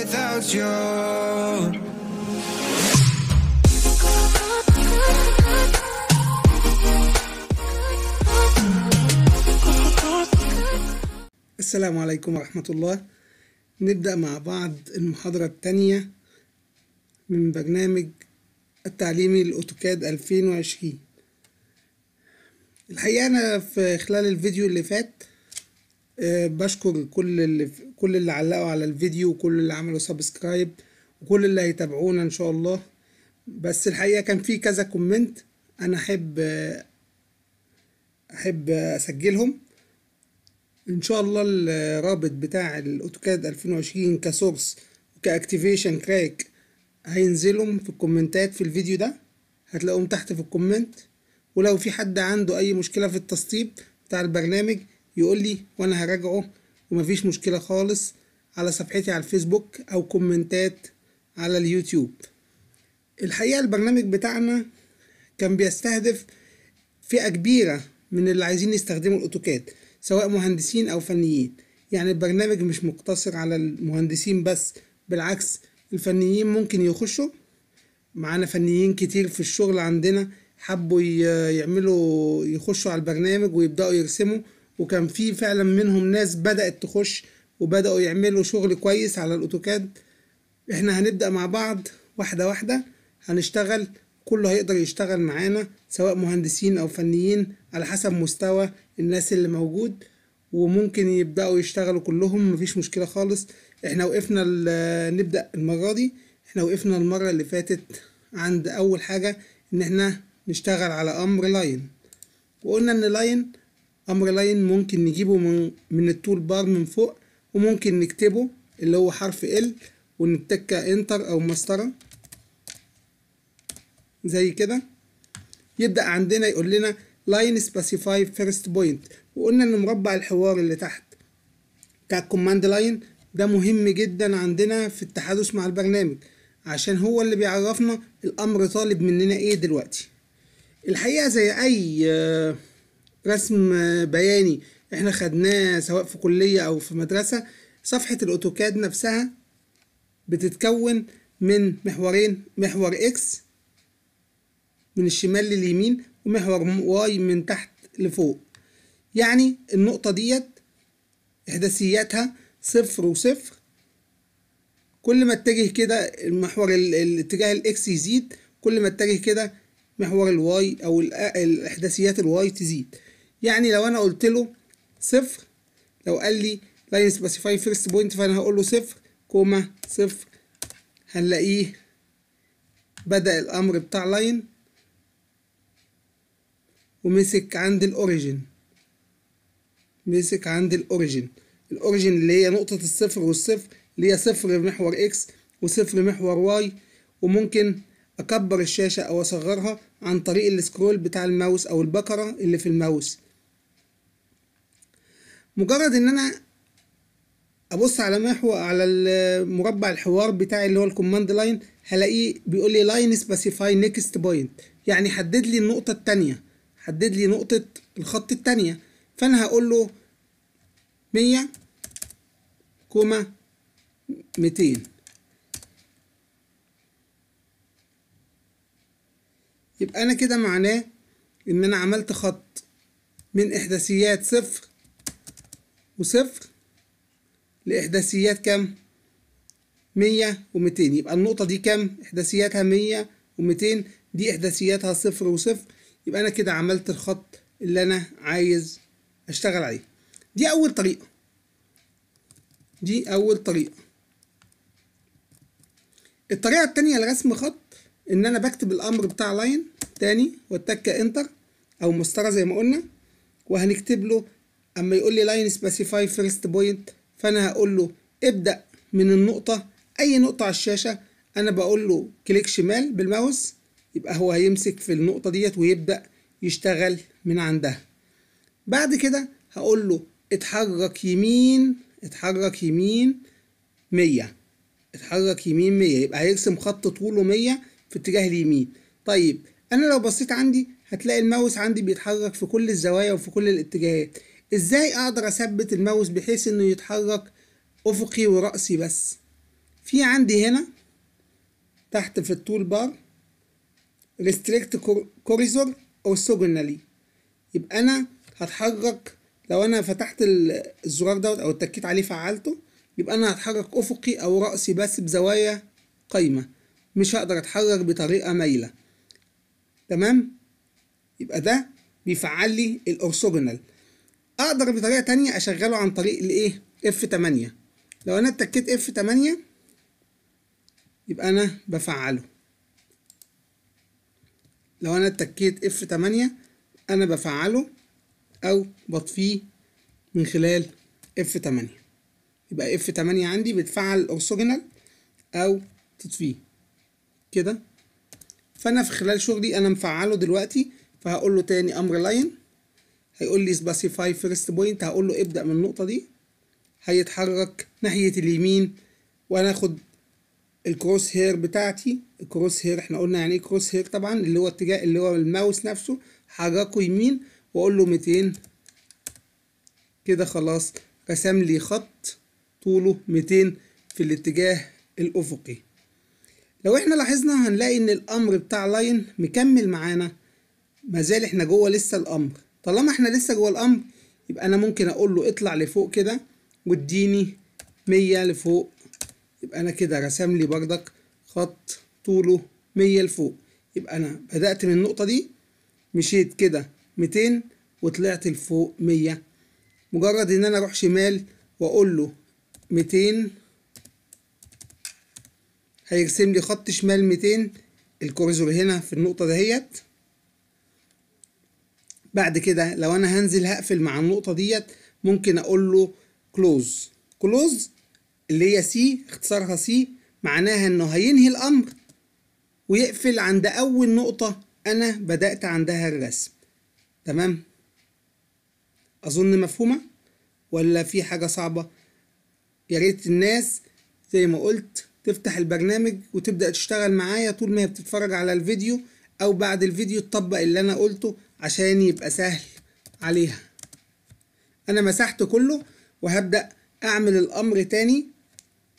without you السلام عليكم ورحمة الله نبدأ مع بعض المحاضرة الثانية من برنامج التعليمي الأوتوكاد 2020 الحقيقة أنا في خلال الفيديو اللي فات بشكر كل اللي كل اللي علقوا على الفيديو وكل اللي عملوا سبسكرايب وكل اللي هيتابعونا ان شاء الله بس الحقيقه كان في كذا كومنت انا احب احب اسجلهم ان شاء الله الرابط بتاع الاوتوكاد 2020 كسورس وكاكتيفيشن كراك هينزلهم في الكومنتات في الفيديو ده هتلاقوهم تحت في الكومنت ولو في حد عنده اي مشكله في التسطيب بتاع البرنامج يقول لي وانا هراجعه ومفيش مشكله خالص على صفحتي على الفيسبوك او كومنتات على اليوتيوب الحقيقه البرنامج بتاعنا كان بيستهدف فئه كبيره من اللي عايزين يستخدموا الاوتوكاد سواء مهندسين او فنيين يعني البرنامج مش مقتصر على المهندسين بس بالعكس الفنيين ممكن يخشوا معانا فنيين كتير في الشغل عندنا حبوا يعملوا يخشوا على البرنامج ويبدأوا يرسموا وكان في فعلا منهم ناس بدأت تخش وبدأوا يعملوا شغل كويس على الأوتوكاد احنا هنبدأ مع بعض واحدة واحدة هنشتغل كله هيقدر يشتغل معانا سواء مهندسين أو فنيين على حسب مستوى الناس اللي موجود وممكن يبدأوا يشتغلوا كلهم مفيش مشكلة خالص احنا وقفنا نبدأ المرة دي احنا وقفنا المرة اللي فاتت عند أول حاجة إن احنا نشتغل على أمر لاين وقلنا إن لاين امر لاين ممكن نجيبه من من التول بار من فوق وممكن نكتبه اللي هو حرف ال ونتك انتر او مسطره زي كده يبدا عندنا يقول لنا لاين سبيسيفاي فيرست بوينت وقلنا ان مربع الحوار اللي تحت بتاع الكوماند لاين ده مهم جدا عندنا في التحدث مع البرنامج عشان هو اللي بيعرفنا الامر طالب مننا ايه دلوقتي الحقيقه زي اي آه رسم بياني احنا خدناه سواء في كلية او في مدرسة صفحة الاوتوكاد نفسها بتتكون من محورين محور اكس من الشمال لليمين ومحور واي من تحت لفوق يعني النقطة ديت إحداثياتها صفر وصفر كل ما اتجه كده المحور الاتجاه الإكس يزيد كل ما اتجه كده محور الواي أو الإحداثيات الواي تزيد يعني لو انا قلت له صفر لو قال لي لاين سبيسيفاي فيرست بوينت فانا هقول له صفر كوما صفر هنلاقيه بدأ الأمر بتاع لاين ومسك عند الأوريجين مسك عند الأوريجين الأوريجين اللي هي نقطة الصفر والصفر اللي هي صفر محور إكس وصفر محور واي وممكن أكبر الشاشة أو أصغرها عن طريق السكرول بتاع الماوس أو البكرة اللي في الماوس مجرد ان انا ابص على محور على مربع الحوار بتاعي اللي هو الكوماند لاين هلاقيه بيقول لي لاين سبيسيفاي نيكست بوينت يعني حدد لي النقطه الثانيه حدد لي نقطه الخط الثانيه فانا هقول له 100 كوما 200 يبقى انا كده معناه ان انا عملت خط من احداثيات صفر وصفر لإحداثيات كام؟ مية ومتين يبقى النقطة دي كام؟ إحداثياتها مية ومتين دي إحداثياتها صفر وصفر يبقى أنا كده عملت الخط اللي أنا عايز أشتغل عليه دي أول طريقة دي أول طريقة الطريقة التانية لرسم خط إن أنا بكتب الأمر بتاع لاين تاني واتك انتر أو مسطرة زي ما قلنا وهنكتب له اما يقول لي لاين سبيسيفاي فيرست بوينت فانا هقول له ابدا من النقطه اي نقطه على الشاشه انا بقول له كليك شمال بالماوس يبقى هو هيمسك في النقطه ديت ويبدا يشتغل من عندها بعد كده هقول له اتحرك يمين اتحرك يمين 100 اتحرك يمين 100 يبقى هيرسم خط طوله 100 في اتجاه اليمين طيب انا لو بصيت عندي هتلاقي الماوس عندي بيتحرك في كل الزوايا وفي كل الاتجاهات ازاي اقدر اثبت الماوس بحيث انه يتحرك افقي ورأسي بس في عندي هنا تحت في التول بار ريستريكت كوريزور اورثوجونالي يبقى انا هتحرك لو انا فتحت الزرار دوت او اتكيت عليه فعلته يبقى انا هتحرك افقي او رأسي بس بزوايا قايمة مش هقدر اتحرك بطريقة مايلة تمام يبقى ده بيفعل لي الاورثوجونال اقدر بطريقه تانية اشغله عن طريق الايه اف 8 لو انا اتكيت اف 8 يبقى انا بفعله لو انا اتكيت اف 8 انا بفعله او بطفيه من خلال اف 8 يبقى اف 8 عندي بتفعل الاورثوجونال او تطفيه كده فانا في خلال شغلي انا مفعله دلوقتي فهقول له تاني امر لاين هيقول لي سباسيفاي فيرست بوينت هقول له ابدأ من النقطة دي هيتحرك ناحية اليمين وانا اخد الكروس هير بتاعتي الكروس هير احنا قلنا يعني ايه كروس هير طبعا اللي هو اتجاه اللي هو الماوس نفسه حركه يمين واقول له 200 كده خلاص رسم لي خط طوله 200 في الاتجاه الافقي لو احنا لاحظنا هنلاقي ان الامر بتاع لاين مكمل معانا مازال احنا جوه لسه الامر طالما احنا لسه جوه الامر يبقى انا ممكن اقول له اطلع لفوق كده واديني 100 لفوق يبقى انا كده رسم لي بردك خط طوله 100 لفوق يبقى انا بدأت من النقطة دي مشيت كده 200 وطلعت لفوق 100 مجرد ان انا اروح شمال واقول له 200 هيرسم لي خط شمال 200 الكورزور هنا في النقطة دهيت بعد كده لو انا هنزل هقفل مع النقطه ديت ممكن اقول له كلوز كلوز اللي هي سي اختصارها سي معناها انه هينهي الامر ويقفل عند اول نقطه انا بدات عندها الرسم تمام اظن مفهومه ولا في حاجه صعبه يا ريت الناس زي ما قلت تفتح البرنامج وتبدا تشتغل معايا طول ما هي بتتفرج على الفيديو او بعد الفيديو تطبق اللي انا قلته عشان يبقى سهل عليها انا مسحت كله وهبدأ اعمل الامر تاني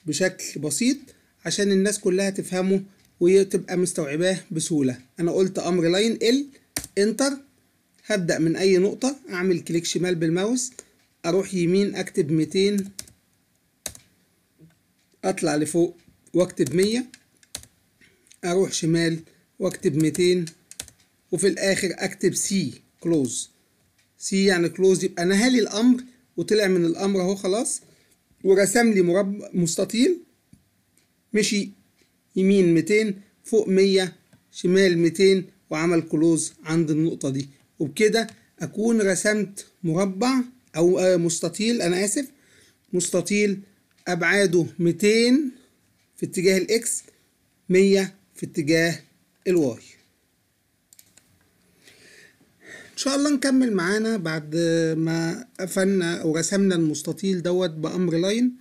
بشكل بسيط عشان الناس كلها تفهمه وتبقى مستوعباه بسهولة انا قلت امر لاين ال انتر هبدأ من اي نقطة اعمل كليك شمال بالماوس اروح يمين اكتب 200 اطلع لفوق واكتب 100 اروح شمال واكتب 200 وفي الاخر اكتب سي كلوز سي يعني كلوز يبقى نهى لي الامر وطلع من الامر اهو خلاص ورسم لي مربع مستطيل مشي يمين 200 فوق 100 شمال 200 وعمل كلوز عند النقطة دي وبكده أكون رسمت مربع أو آه، مستطيل أنا آسف مستطيل أبعاده 200 في اتجاه الإكس 100 في اتجاه الواي شاء الله نكمل معانا بعد ما قفلنا ورسمنا المستطيل دوت بأمر لاين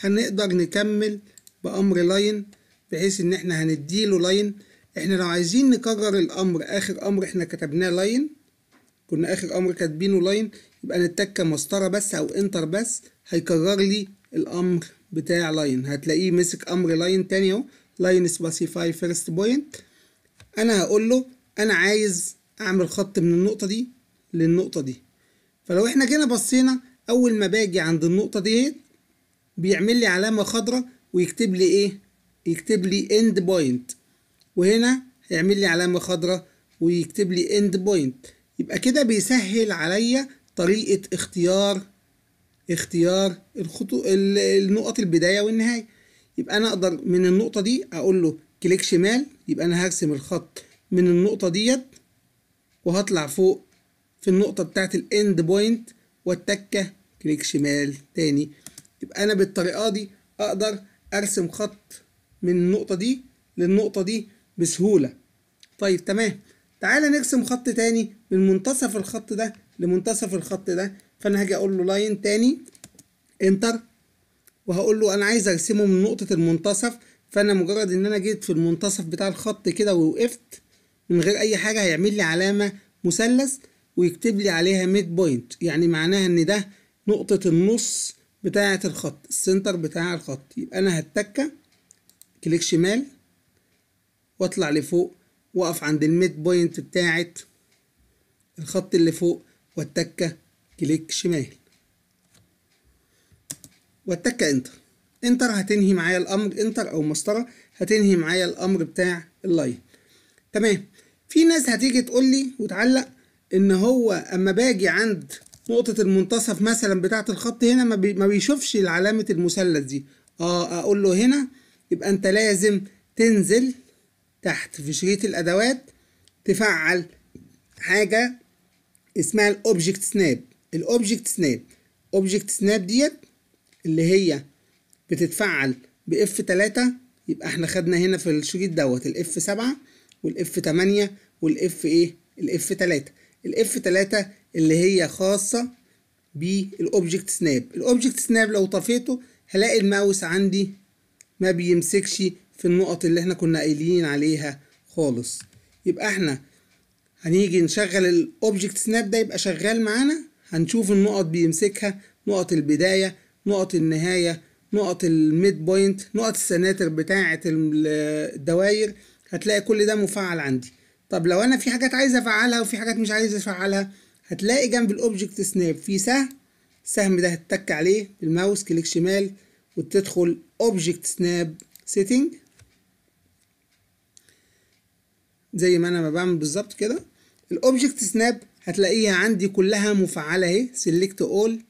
هنقدر نكمل بأمر لاين بحيث إن إحنا هنديله لاين إحنا لو عايزين نكرر الأمر آخر أمر إحنا كتبناه لاين كنا آخر أمر كاتبينه لاين يبقى نتك مسطرة بس أو انتر بس هيكرر لي الأمر بتاع لاين هتلاقيه مسك أمر لاين تاني أهو لاين سباسيفاي فيرست بوينت أنا هقول له أنا عايز اعمل خط من النقطة دي للنقطة دي فلو احنا جينا بصينا اول ما باجي عند النقطة ديت بيعمل لي علامة خضراء ويكتب لي ايه يكتب لي اند بوينت وهنا هيعمل لي علامة خضراء ويكتب لي اند بوينت يبقى كده بيسهل عليا طريقة اختيار اختيار الخطو النقط البداية والنهاية يبقى انا اقدر من النقطة دي اقول له كليك شمال يبقى انا هرسم الخط من النقطة ديت وهطلع فوق في النقطة بتاعت الاند بوينت والتكة كليك شمال تاني يبقى أنا بالطريقة دي أقدر أرسم خط من النقطة دي للنقطة دي بسهولة طيب تمام تعالى نرسم خط تاني من منتصف الخط ده لمنتصف الخط ده فأنا هاجي أقول له لاين تاني انتر وهقول له أنا عايز أرسمه من نقطة المنتصف فأنا مجرد إن أنا جيت في المنتصف بتاع الخط كده ووقفت من غير اي حاجه هيعمل لي علامه مثلث ويكتب لي عليها ميد بوينت يعني معناها ان ده نقطه النص بتاعه الخط السنتر بتاع الخط يبقى انا هتكه كليك شمال واطلع لفوق واقف عند الميد بوينت بتاعه الخط اللي فوق واتكه كليك شمال واتكه انتر انتر هتنهي معايا الامر انتر او مسطره هتنهي معايا الامر بتاع اللاين تمام في ناس هتيجي تقول لي وتعلق ان هو اما باجي عند نقطة المنتصف مثلا بتاعة الخط هنا ما, بي ما بيشوفش علامة المثلث دي اه اقول له هنا يبقى انت لازم تنزل تحت في شريط الادوات تفعل حاجة اسمها الاوبجكت سناب الاوبجكت سناب اوبجكت سناب ديت اللي هي بتتفعل باف 3 يبقى احنا خدنا هنا في الشريط دوت الاف 7 والاف 8 والاف ايه الاف 3 الاف 3 اللي هي خاصه بالاوبجكت سناب الاوبجكت سناب لو طفيته هلاقي الماوس عندي ما بيمسكش في النقط اللي احنا كنا قايلين عليها خالص يبقى احنا هنيجي نشغل الاوبجكت سناب ده يبقى شغال معانا هنشوف النقط بيمسكها نقط البداية نقط النهاية نقط الميد بوينت نقط السناتر بتاعة الدواير هتلاقي كل ده مفعل عندي طب لو انا في حاجات عايز افعلها وفي حاجات مش عايز افعلها هتلاقي جنب الاوبجكت سناب في سهم السهم ده هتتك عليه بالماوس كليك شمال وتدخل اوبجكت سناب سيتنج زي ما انا ما بعمل بالظبط كده الاوبجكت سناب هتلاقيها عندي كلها مفعله اهي سيلكت اول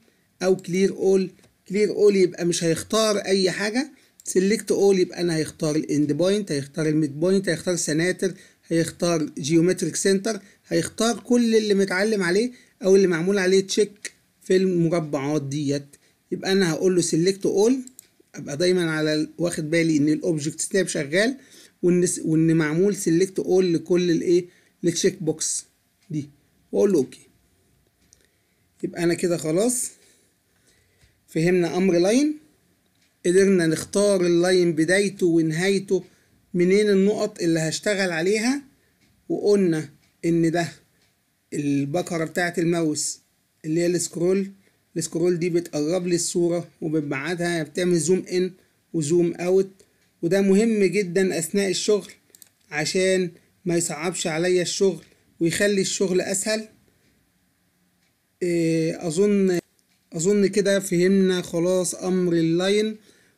او كلير اول كلير اول يبقى مش هيختار اي حاجه سيلكت اول يبقى انا هيختار الاند بوينت هيختار الميد بوينت هيختار سناتر هيختار جيومتريك سنتر هيختار كل اللي متعلم عليه او اللي معمول عليه تشيك في المربعات ديت يبقى انا هقول له سيلكت اول ابقى دايما على واخد بالي ان الاوبجكت سناب شغال وان وان معمول سيلكت اول لكل الايه للتشيك بوكس دي واقول له اوكي يبقى انا كده خلاص فهمنا امر لاين قدرنا نختار اللاين بدايته ونهايته منين النقط اللي هشتغل عليها وقلنا ان ده البكرة بتاعة الماوس اللي هي السكرول السكرول دي بتقرب لي الصورة وبتبعدها بتعمل زوم ان وزوم اوت وده مهم جدا اثناء الشغل عشان ما يصعبش عليا الشغل ويخلي الشغل اسهل إيه، اظن اظن كده فهمنا خلاص امر اللاين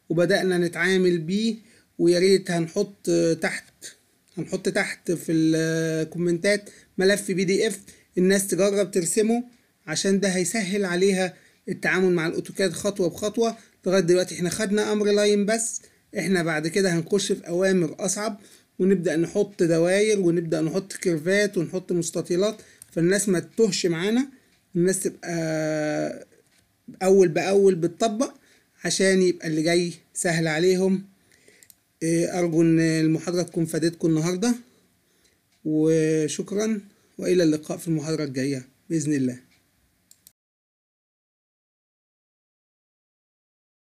وبدأنا نتعامل بيه ويا ريت هنحط تحت هنحط تحت في الكومنتات ملف بي دي اف الناس تجرب ترسمه عشان ده هيسهل عليها التعامل مع الاوتوكاد خطوه بخطوه لغايه دلوقتي احنا خدنا امر لاين بس احنا بعد كده هنخش في اوامر اصعب ونبدا نحط دواير ونبدا نحط كيرفات ونحط مستطيلات فالناس ما تتهش معانا الناس تبقى أول بأول بتطبق عشان يبقى اللي جاي سهل عليهم إيه، أرجو إن المحاضرة تكون فادتكم النهاردة وشكرا وإلى اللقاء في المحاضرة الجاية بإذن الله